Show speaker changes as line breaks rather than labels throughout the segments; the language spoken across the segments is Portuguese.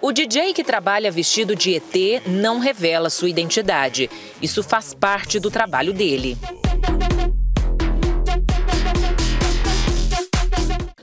O DJ que trabalha vestido de ET não revela sua identidade. Isso faz parte do trabalho dele.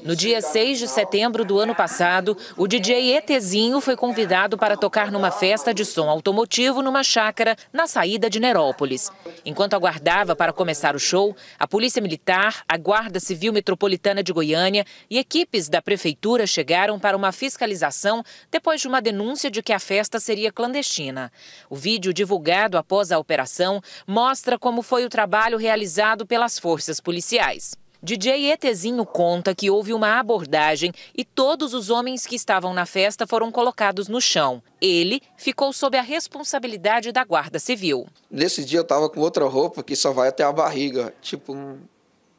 No dia 6 de setembro do ano passado, o DJ Etezinho foi convidado para tocar numa festa de som automotivo numa chácara na saída de Nerópolis. Enquanto aguardava para começar o show, a Polícia Militar, a Guarda Civil Metropolitana de Goiânia e equipes da Prefeitura chegaram para uma fiscalização depois de uma denúncia de que a festa seria clandestina. O vídeo divulgado após a operação mostra como foi o trabalho realizado pelas forças policiais. DJ Etezinho conta que houve uma abordagem e todos os homens que estavam na festa foram colocados no chão. Ele ficou sob a responsabilidade da Guarda Civil.
Nesse dia eu estava com outra roupa que só vai até a barriga, tipo um,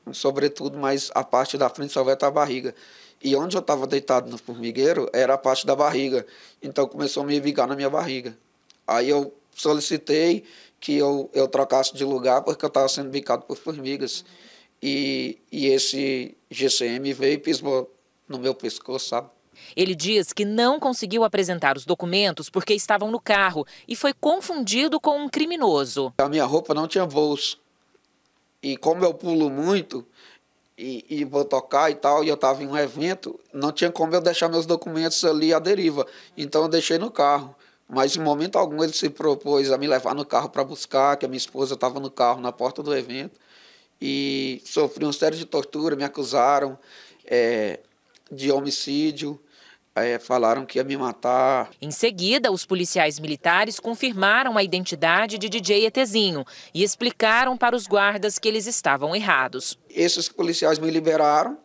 um sobretudo, mas a parte da frente só vai até a barriga. E onde eu estava deitado no formigueiro era a parte da barriga. Então começou a me vigar na minha barriga. Aí eu solicitei que eu, eu trocasse de lugar porque eu estava sendo bicado por formigas. Uhum. E, e esse GCM veio e pisou no meu pescoço, sabe?
Ele diz que não conseguiu apresentar os documentos porque estavam no carro e foi confundido com um criminoso. A
minha roupa não tinha bolso. E como eu pulo muito e, e vou tocar e tal, e eu estava em um evento, não tinha como eu deixar meus documentos ali à deriva. Então eu deixei no carro. Mas em momento algum ele se propôs a me levar no carro para buscar, que a minha esposa estava no carro na porta do evento e sofri uma série de tortura, me acusaram é, de homicídio. É, falaram que ia me matar.
Em seguida, os policiais militares confirmaram a identidade de DJ Etezinho e explicaram para os guardas que eles estavam errados.
Esses policiais me liberaram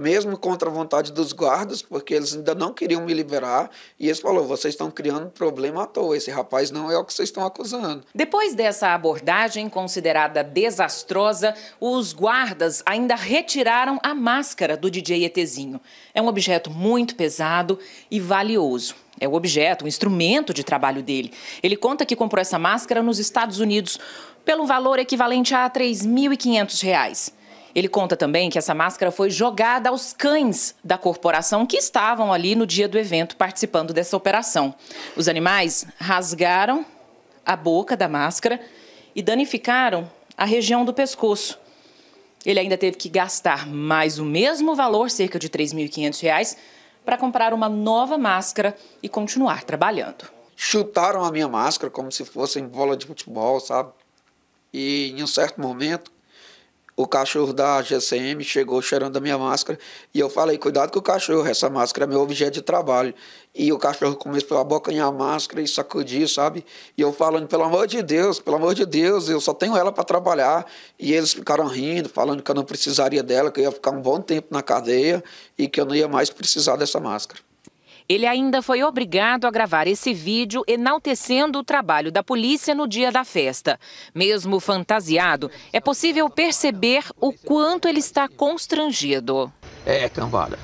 mesmo contra a vontade dos guardas, porque eles ainda não queriam me liberar. E eles falou: vocês estão criando um problema à toa, esse rapaz não é o que vocês estão acusando.
Depois dessa abordagem considerada desastrosa, os guardas ainda retiraram a máscara do DJ Etezinho. É um objeto muito pesado e valioso. É o objeto, o instrumento de trabalho dele. Ele conta que comprou essa máscara nos Estados Unidos pelo valor equivalente a R$ 3.500. Ele conta também que essa máscara foi jogada aos cães da corporação que estavam ali no dia do evento participando dessa operação. Os animais rasgaram a boca da máscara e danificaram a região do pescoço. Ele ainda teve que gastar mais o mesmo valor, cerca de R$ 3.500, para comprar uma nova máscara e continuar trabalhando.
Chutaram a minha máscara como se fosse em bola de futebol, sabe? E em um certo momento o cachorro da GCM chegou cheirando a minha máscara e eu falei: cuidado com o cachorro, essa máscara é meu objeto de trabalho. E o cachorro começou a abocanhar a máscara e sacudir, sabe? E eu falando: pelo amor de Deus, pelo amor de Deus, eu só tenho ela para trabalhar. E eles ficaram rindo, falando que eu não precisaria dela, que eu ia ficar um bom tempo na cadeia e que eu não ia mais precisar dessa máscara.
Ele ainda foi obrigado a gravar esse vídeo enaltecendo o trabalho da polícia no dia da festa. Mesmo fantasiado, é possível perceber o quanto ele está
constrangido. É, cambada.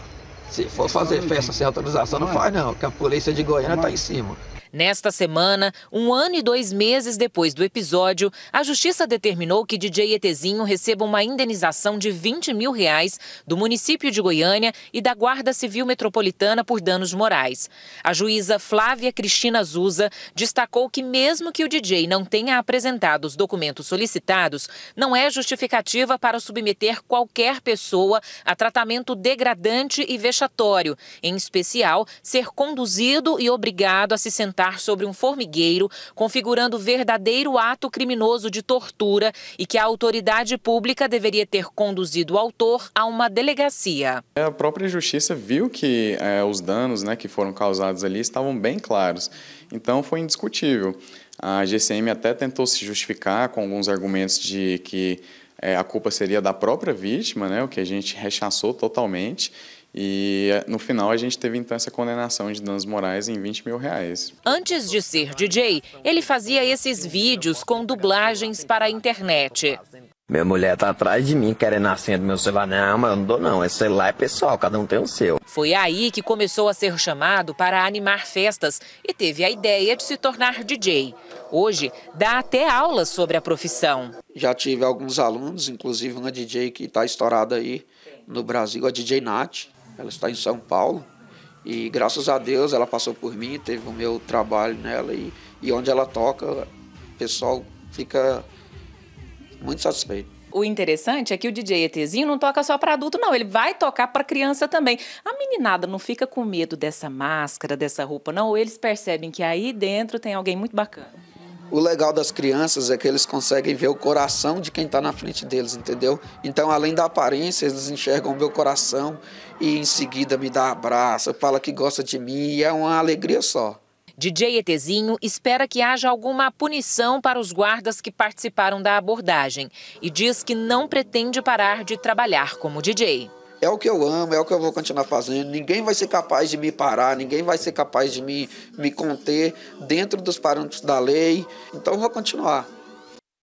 Se for fazer festa sem autorização, não é? faz não, que a polícia de Goiânia está em cima.
Nesta semana, um ano e dois meses depois do episódio, a justiça determinou que DJ Etezinho receba uma indenização de 20 mil reais do município de Goiânia e da Guarda Civil Metropolitana por danos morais. A juíza Flávia Cristina Zuza destacou que, mesmo que o DJ não tenha apresentado os documentos solicitados, não é justificativa para submeter qualquer pessoa a tratamento degradante e vexatório vexatório, em especial ser conduzido e obrigado a se sentar sobre um formigueiro, configurando verdadeiro ato criminoso de tortura e que a autoridade pública deveria ter conduzido o autor a uma delegacia.
É, a própria justiça viu que é, os danos né, que foram causados ali estavam bem claros, então foi indiscutível. A GCM até tentou se justificar com alguns argumentos de que é, a culpa seria da própria vítima, né, o que a gente rechaçou totalmente, e eh, no final a gente teve então essa condenação de danos morais em 20 mil reais.
Antes de ser DJ, ele fazia esses vídeos com dublagens para a internet.
Minha mulher tá atrás de mim querendo a senha do meu celular. Não, mas eu não dou não. Esse é celular é pessoal, cada um tem o seu.
Foi aí que começou a ser chamado para animar festas e teve a ideia de se tornar DJ. Hoje,
dá até aulas sobre a profissão. Já tive alguns alunos, inclusive uma DJ que está estourada aí no Brasil, a DJ Nath. Ela está em São Paulo. E graças a Deus ela passou por mim, teve o meu trabalho nela e, e onde ela toca, o pessoal fica muito satisfeito.
O interessante é que o DJ ETzinho não toca só para adulto, não. Ele vai tocar para criança também. A meninada não fica com medo dessa máscara, dessa roupa, não? Ou eles percebem que aí dentro tem alguém muito bacana?
O legal das crianças é que eles conseguem ver o coração de quem está na frente deles, entendeu? Então, além da aparência, eles enxergam o meu coração e em seguida me dá abraço, fala que gosta de mim e é uma alegria só.
DJ Etezinho espera que haja alguma punição para os guardas que participaram da abordagem e diz que não pretende parar de trabalhar como DJ
é o que eu amo, é o que eu vou continuar fazendo. Ninguém vai ser capaz de me parar, ninguém vai ser capaz de me, me conter dentro dos parâmetros da lei. Então eu vou continuar.